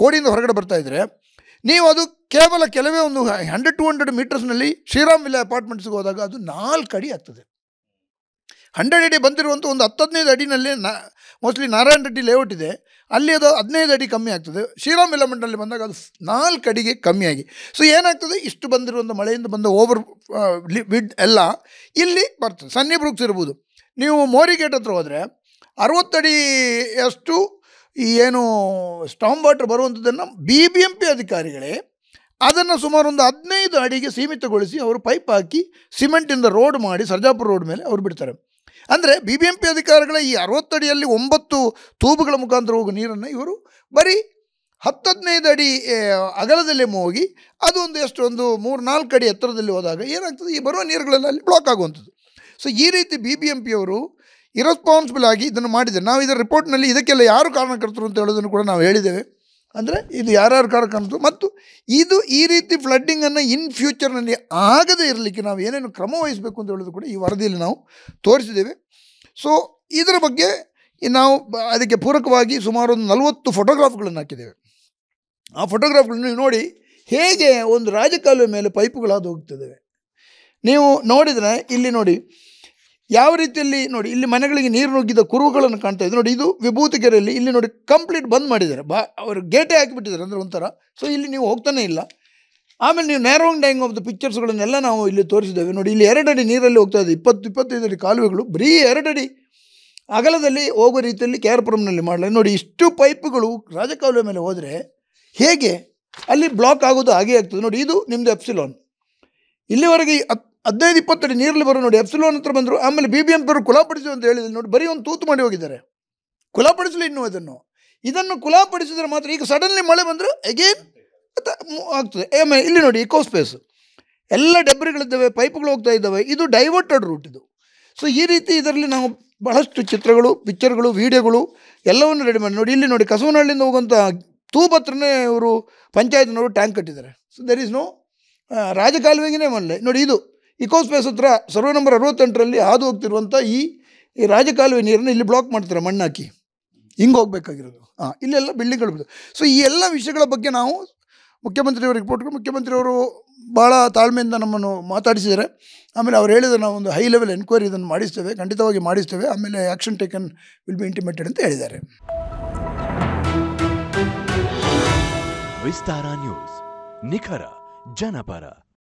ಕೋಡಿಯಿಂದ ಹೊರಗಡೆ ಬರ್ತಾ ಇದ್ದರೆ ನೀವು ಅದು ಕೇವಲ ಕೆಲವೇ ಒಂದು ಹಂಡ್ರೆಡ್ ಟು ಹಂಡ್ರೆಡ್ ಮೀಟರ್ಸ್ನಲ್ಲಿ ಶ್ರೀರಾಮ್ ವಿಲ ಅಪಾರ್ಟ್ಮೆಂಟ್ಸ್ಗೆ ಹೋದಾಗ ಅದು ನಾಲ್ಕು ಅಡಿ ಆಗ್ತದೆ ಹಂಡ್ರೆಡ್ ಅಡಿ ಬಂದಿರುವಂಥ ಒಂದು ಹದಿನೈದು ಅಡಿನಲ್ಲಿ ನ ಮೋಸ್ಟ್ಲಿ ನಾರಾಯಣ ರೆಡ್ಡಿ ಲೇಔಟ್ ಇದೆ ಅಲ್ಲಿ ಅದು ಹದಿನೈದು ಅಡಿ ಕಮ್ಮಿ ಆಗ್ತದೆ ಶ್ರೀರಾಮ್ ಮಂಡಲಲ್ಲಿ ಬಂದಾಗ ಅದು ನಾಲ್ಕು ಅಡಿಗೆ ಕಮ್ಮಿಯಾಗಿ ಸೊ ಏನಾಗ್ತದೆ ಇಷ್ಟು ಬಂದಿರುವಂಥ ಮಳೆಯಿಂದ ಬಂದ ಓವರ್ ವಿಡ್ ಎಲ್ಲ ಇಲ್ಲಿ ಬರ್ತದೆ ಸನ್ನಿ ಬ್ರೂಕ್ಸ್ ಇರ್ಬೋದು ನೀವು ಮೋರಿಗೇಟ್ ಹತ್ರ ಹೋದರೆ ಅರವತ್ತಡಿ ಅಷ್ಟು ಈ ಏನು ಸ್ಟಾಮ್ ವಾಟರ್ ಬರುವಂಥದ್ದನ್ನು ಬಿ ಬಿ ಎಂ ಪಿ ಅಧಿಕಾರಿಗಳೇ ಅದನ್ನು ಒಂದು ಹದಿನೈದು ಅಡಿಗೆ ಸೀಮಿತಗೊಳಿಸಿ ಅವರು ಪೈಪ್ ಹಾಕಿ ಸಿಮೆಂಟಿಂದ ರೋಡ್ ಮಾಡಿ ಸರ್ಜಾಪುರ ರೋಡ್ ಮೇಲೆ ಅವರು ಬಿಡ್ತಾರೆ ಅಂದರೆ ಬಿ ಬಿ ಎಂ ಪಿ ಅಧಿಕಾರಿಗಳ ಈ ಅರವತ್ತಡಿಯಲ್ಲಿ ಒಂಬತ್ತು ತೂಬುಗಳ ಮುಖಾಂತರ ಹೋಗುವ ನೀರನ್ನು ಇವರು ಬರೀ ಹತ್ತು ಹದಿನೈದು ಅಡಿ ಅಗಲದಲ್ಲಿ ಹೋಗಿ ಅದೊಂದು ಒಂದು ಎಷ್ಟು ಒಂದು ಮೂರು ನಾಲ್ಕು ಅಡಿ ಎತ್ತರದಲ್ಲಿ ಹೋದಾಗ ಏನಾಗ್ತದೆ ಈ ಬರುವ ನೀರುಗಳೆಲ್ಲ ಅಲ್ಲಿ ಬ್ಲಾಕ್ ಆಗುವಂಥದ್ದು ಸೊ ಈ ರೀತಿ ಬಿ ಬಿ ಎಂ ಪಿಯವರು ಇರೆಸ್ಪಾನ್ಸಿಬಲ್ ಆಗಿ ಇದನ್ನು ಮಾಡಿದೆ ನಾವು ಇದರ ರಿಪೋರ್ಟ್ನಲ್ಲಿ ಇದಕ್ಕೆಲ್ಲ ಯಾರು ಕಾರಣಕರ್ತರು ಅಂತ ಹೇಳೋದನ್ನು ಕೂಡ ನಾವು ಹೇಳಿದ್ದೇವೆ ಅಂದರೆ ಇದು ಯಾರ್ಯಾರು ಕಾರಣಕರ್ತರು ಮತ್ತು ಇದು ಈ ರೀತಿ ಫ್ಲಡ್ಡಿಂಗನ್ನು ಇನ್ ಫ್ಯೂಚರ್ನಲ್ಲಿ ಆಗದೇ ಇರಲಿಕ್ಕೆ ನಾವು ಏನೇನು ಕ್ರಮ ವಹಿಸಬೇಕು ಅಂತ ಹೇಳೋದು ಕೂಡ ಈ ವರದಿಯಲ್ಲಿ ನಾವು ತೋರಿಸಿದ್ದೇವೆ ಸೊ ಇದರ ಬಗ್ಗೆ ನಾವು ಅದಕ್ಕೆ ಪೂರಕವಾಗಿ ಸುಮಾರು ಒಂದು ನಲವತ್ತು ಫೋಟೋಗ್ರಾಫ್ಗಳನ್ನು ಹಾಕಿದ್ದೇವೆ ಆ ಫೋಟೋಗ್ರಾಫ್ಗಳನ್ನು ನೋಡಿ ಹೇಗೆ ಒಂದು ರಾಜಕಾಲುವೆ ಮೇಲೆ ಪೈಪ್ಗಳಾದ ಹೋಗ್ತಿದ್ದೇವೆ ನೀವು ನೋಡಿದರೆ ಇಲ್ಲಿ ನೋಡಿ ಯಾವ ರೀತಿಯಲ್ಲಿ ನೋಡಿ ಇಲ್ಲಿ ಮನೆಗಳಿಗೆ ನೀರು ನುಗ್ಗಿದ ಕುರುಗಳನ್ನು ಕಾಣ್ತಾ ಇದ್ದೀವಿ ನೋಡಿ ಇದು ಕೆರೆಯಲ್ಲಿ ಇಲ್ಲಿ ನೋಡಿ ಕಂಪ್ಲೀಟ್ ಬಂದ್ ಮಾಡಿದ್ದಾರೆ ಬಾ ಅವರು ಗೇಟೇ ಹಾಕಿಬಿಟ್ಟಿದ್ದಾರೆ ಅಂದರೆ ಒಂಥರ ಸೊ ಇಲ್ಲಿ ನೀವು ಹೋಗ್ತಾನೆ ಇಲ್ಲ ಆಮೇಲೆ ನೀವು ನೇರೋಂಗ್ ಡ್ಯಾಂಗ್ ಆಫ್ ದ ಪಿಕ್ಚರ್ಸ್ಗಳನ್ನೆಲ್ಲ ನಾವು ಇಲ್ಲಿ ತೋರಿಸಿದ್ದೇವೆ ನೋಡಿ ಇಲ್ಲಿ ಎರಡಡಿ ನೀರಲ್ಲಿ ಹೋಗ್ತಾ ಇದೆ ಇಪ್ಪತ್ತು ಇಪ್ಪತ್ತೈದು ಅಡಿ ಕಾಲುವೆಗಳು ಬರೀ ಎರಡಡಿ ಅಗಲದಲ್ಲಿ ಹೋಗೋ ರೀತಿಯಲ್ಲಿ ಕೆ ಆರ್ ನೋಡಿ ಇಷ್ಟು ಪೈಪ್ಗಳು ರಾಜಕಾಲುವೆ ಮೇಲೆ ಹೋದರೆ ಹೇಗೆ ಅಲ್ಲಿ ಬ್ಲಾಕ್ ಆಗೋದು ಹಾಗೇ ಆಗ್ತದೆ ನೋಡಿ ಇದು ನಿಮ್ಮದು ಎಪ್ಸಿಲಾನ್ ಇಲ್ಲಿವರೆಗೆ ಹತ್ತು ಹದಿನೈದು ಇಪ್ಪತ್ತಡಿ ನೀರಲ್ಲಿ ಬರೋ ನೋಡಿ ಎಫ್ಸಿಲೋನ್ ಹತ್ರ ಬಂದರು ಆಮೇಲೆ ಬಿ ಬಿ ಎಂ ಪಿಯವರು ಕುಲಾಪಡಿಸು ಅಂತ ಹೇಳಿದ್ರು ನೋಡಿ ಬರೀ ಒಂದು ತೂತು ಮಾಡಿ ಹೋಗಿದ್ದಾರೆ ಕುಲಾಪಡಿಸಲಿ ಇನ್ನು ಇದನ್ನು ಇದನ್ನು ಕುಲಾಪಡಿಸಿದ್ರೆ ಮಾತ್ರ ಈಗ ಸಡನ್ಲಿ ಮಳೆ ಬಂದರೂ ಅಗೇನ್ ಆಗ್ತದೆ ಆಮೇಲೆ ಇಲ್ಲಿ ನೋಡಿ ಇಕೋ ಸ್ಪೇಸ್ ಎಲ್ಲ ಡಬ್ಬರಿಗಳಿದ್ದಾವೆ ಪೈಪ್ಗಳು ಹೋಗ್ತಾ ಇದ್ದಾವೆ ಇದು ಡೈವರ್ಟೆಡ್ ರೂಟ್ ಇದು ಸೊ ಈ ರೀತಿ ಇದರಲ್ಲಿ ನಾವು ಬಹಳಷ್ಟು ಚಿತ್ರಗಳು ಪಿಕ್ಚರ್ಗಳು ವೀಡಿಯೋಗಳು ಎಲ್ಲವನ್ನು ರೆಡಿ ಮಾಡಿ ನೋಡಿ ಇಲ್ಲಿ ನೋಡಿ ಕಸವನಹಳ್ಳಿಯಿಂದ ಹೋಗುವಂಥ ತೂಬ್ ಹತ್ರನೇ ಇವರು ಪಂಚಾಯತ್ನವರು ಟ್ಯಾಂಕ್ ಕಟ್ಟಿದ್ದಾರೆ ಸೊ ದೆರ್ ಈಸ್ ನೋ ರಾಜಕಾಲುವೆಗಿನೇ ಮನೆ ನೋಡಿ ಇದು ಇಕೋಸ್ಪೇಸ್ ಹತ್ರ ಸರ್ವೆ ನಂಬರ್ ಅರವತ್ತೆಂಟರಲ್ಲಿ ಹಾದು ಹೋಗ್ತಿರುವಂಥ ಈ ರಾಜಕಾಲುವೆ ನೀರನ್ನು ಇಲ್ಲಿ ಬ್ಲಾಕ್ ಮಾಡ್ತಾರೆ ಮಣ್ಣಾಕಿ ಹಿಂಗೆ ಹೋಗಬೇಕಾಗಿರೋದು ಹಾಂ ಇಲ್ಲೆಲ್ಲ ಬಿಲ್ಡಿಂಗ್ಗಳು ಸೊ ಈ ಎಲ್ಲ ವಿಷಯಗಳ ಬಗ್ಗೆ ನಾವು ಮುಖ್ಯಮಂತ್ರಿಯವರು ರಿಪೋರ್ಟ್ಗೆ ಮುಖ್ಯಮಂತ್ರಿಯವರು ಭಾಳ ತಾಳ್ಮೆಯಿಂದ ನಮ್ಮನ್ನು ಮಾತಾಡಿಸಿದ್ದಾರೆ ಆಮೇಲೆ ಅವ್ರು ಹೇಳಿದ ನಾವು ಒಂದು ಹೈ ಲೆವೆಲ್ ಎನ್ಕ್ವೈರಿ ಇದನ್ನು ಮಾಡಿಸ್ತೇವೆ ಖಂಡಿತವಾಗಿ ಮಾಡಿಸ್ತೇವೆ ಆಮೇಲೆ action taken will be intimated ಅಂತ ಹೇಳಿದ್ದಾರೆ ವಿಸ್ತಾರ ನ್ಯೂಸ್ ನಿಖರ ಜನಪರ